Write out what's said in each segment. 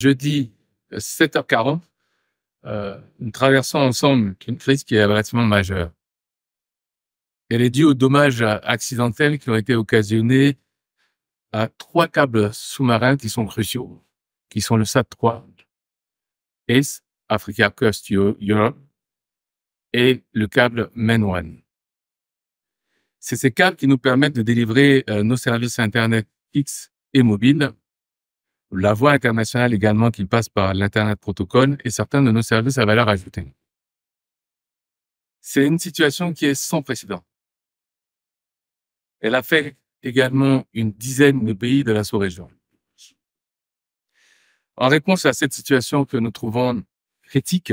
jeudi 7h40, euh, euh, nous traversons ensemble une crise qui est relativement majeure. Elle est due aux dommages euh, accidentels qui ont été occasionnés à trois câbles sous-marins qui sont cruciaux, qui sont le SAT-3, ACE, Africa Coast Europe, et le câble MAN-1. C'est ces câbles qui nous permettent de délivrer nos services Internet X et mobile la voie internationale également qui passe par l'Internet protocole et certains de nos services à valeur ajoutée. C'est une situation qui est sans précédent. Elle a fait également une dizaine de pays de la sous-région. En réponse à cette situation que nous trouvons critique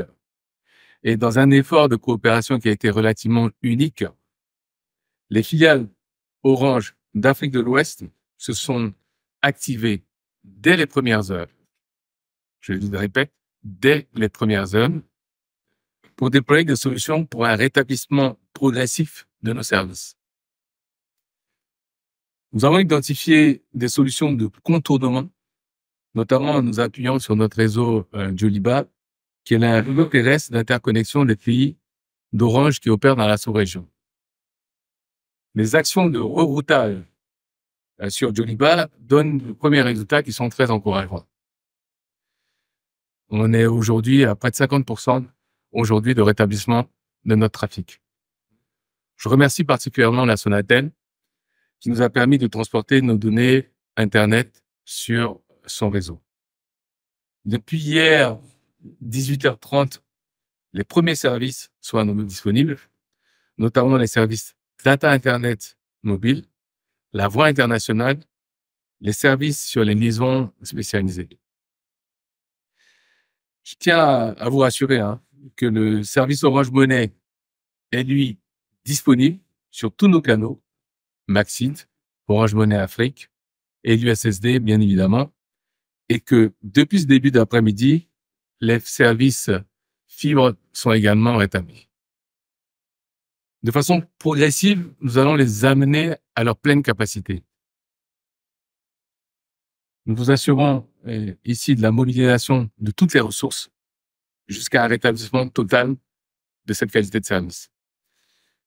et dans un effort de coopération qui a été relativement unique, les filiales Orange d'Afrique de l'Ouest se sont activées dès les premières heures. Je le répète, dès les premières heures, pour déployer des solutions pour un rétablissement progressif de nos services. Nous avons identifié des solutions de contournement, notamment en nous appuyant sur notre réseau euh, Joliba, qui est un réseau terrestre d'interconnexion des pays d'Orange qui opèrent dans la sous-région. Les actions de reroutage euh, sur Joliba donne les premiers résultats qui sont très encourageants. On est aujourd'hui à près de 50% aujourd'hui de rétablissement de notre trafic. Je remercie particulièrement la Sonatel qui nous a permis de transporter nos données Internet sur son réseau. Depuis hier, 18h30, les premiers services sont à disponibles, notamment les services data Internet mobile la voie internationale, les services sur les liaisons spécialisées. Je tiens à vous rassurer hein, que le service Orange Monnaie est, lui, disponible sur tous nos canaux, Maxit, Orange Monnaie Afrique et l'USSD, bien évidemment, et que depuis ce début d'après-midi, les services fibres sont également rétablis de façon progressive, nous allons les amener à leur pleine capacité. Nous vous assurons eh, ici de la mobilisation de toutes les ressources jusqu'à un rétablissement total de cette qualité de service.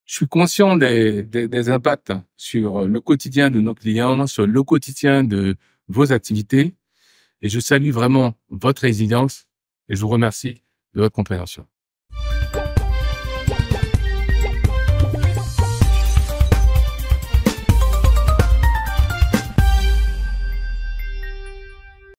Je suis conscient des, impacts sur le quotidien de nos clients, sur le quotidien de vos activités, et je salue vraiment votre résilience et je vous remercie de votre compréhension.